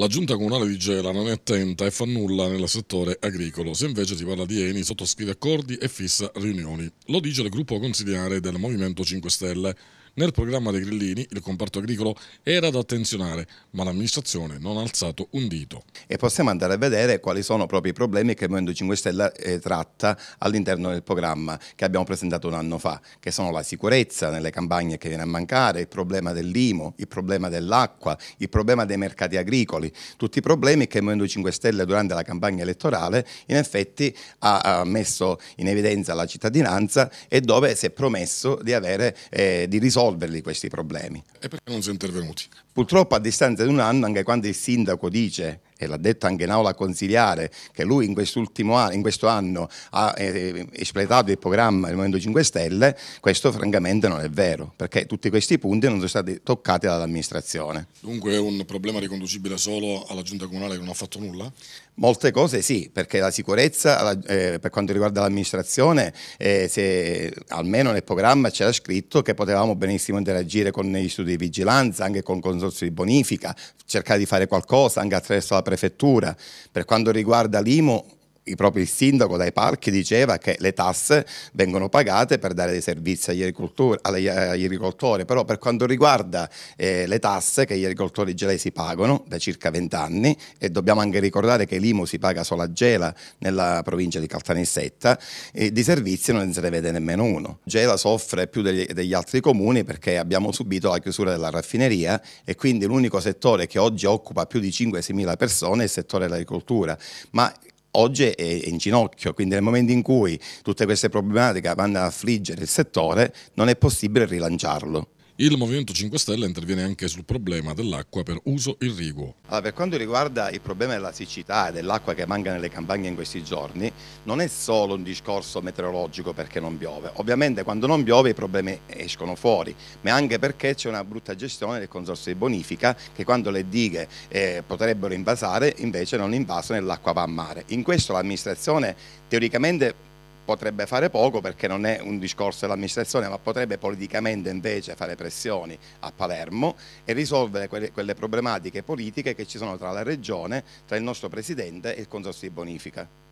La giunta comunale di Gela non è attenta e fa nulla nel settore agricolo. Se invece si parla di Eni, sottoscrive accordi e fissa riunioni. Lo dice il gruppo consigliare del Movimento 5 Stelle nel programma dei grillini il comparto agricolo era da attenzionare, ma l'amministrazione non ha alzato un dito. E possiamo andare a vedere quali sono proprio i problemi che il Movimento 5 Stelle eh, tratta all'interno del programma che abbiamo presentato un anno fa, che sono la sicurezza nelle campagne che viene a mancare, il problema dell'IMO, il problema dell'acqua, il problema dei mercati agricoli, tutti i problemi che il Movimento 5 Stelle durante la campagna elettorale in effetti ha, messo in evidenza la cittadinanza e dove si è promesso di, avere, eh, di risolvere risolverli questi problemi. E perché non si è intervenuti? Purtroppo a distanza di un anno, anche quando il sindaco dice e l'ha detto anche in aula consigliare, che lui in, anno, in questo anno ha eh, espletato il programma del Movimento 5 Stelle, questo francamente non è vero, perché tutti questi punti non sono stati toccati dall'amministrazione. Dunque è un problema riconducibile solo alla giunta comunale che non ha fatto nulla? Molte cose sì, perché la sicurezza eh, per quanto riguarda l'amministrazione, eh, se, almeno nel programma c'era scritto che potevamo benissimo interagire con gli studi di vigilanza, anche con il di bonifica, cercare di fare qualcosa anche attraverso la presenza prefettura. Per quanto riguarda l'IMO proprio il sindaco dai parchi diceva che le tasse vengono pagate per dare dei servizi agli agricoltori, eh, agli agricoltori. però per quanto riguarda eh, le tasse che gli agricoltori gelesi pagano da circa 20 anni e dobbiamo anche ricordare che l'Imo si paga solo a Gela nella provincia di Caltanissetta, eh, di servizi non se ne vede nemmeno uno. Gela soffre più degli, degli altri comuni perché abbiamo subito la chiusura della raffineria e quindi l'unico settore che oggi occupa più di 5-6 mila persone è il settore dell'agricoltura, ma oggi è in ginocchio, quindi nel momento in cui tutte queste problematiche vanno ad affliggere il settore non è possibile rilanciarlo. Il Movimento 5 Stelle interviene anche sul problema dell'acqua per uso irriguo. Allora, ah, per quanto riguarda il problema della siccità e dell'acqua che manca nelle campagne in questi giorni, non è solo un discorso meteorologico perché non piove. Ovviamente quando non piove i problemi escono fuori, ma anche perché c'è una brutta gestione del consorzio di bonifica che quando le dighe eh, potrebbero invasare invece non invasano e l'acqua va a mare. In questo l'amministrazione teoricamente potrebbe fare poco perché non è un discorso dell'amministrazione, ma potrebbe politicamente invece fare pressioni a Palermo e risolvere quelle, quelle problematiche politiche che ci sono tra la Regione, tra il nostro Presidente e il Consorzio di Bonifica.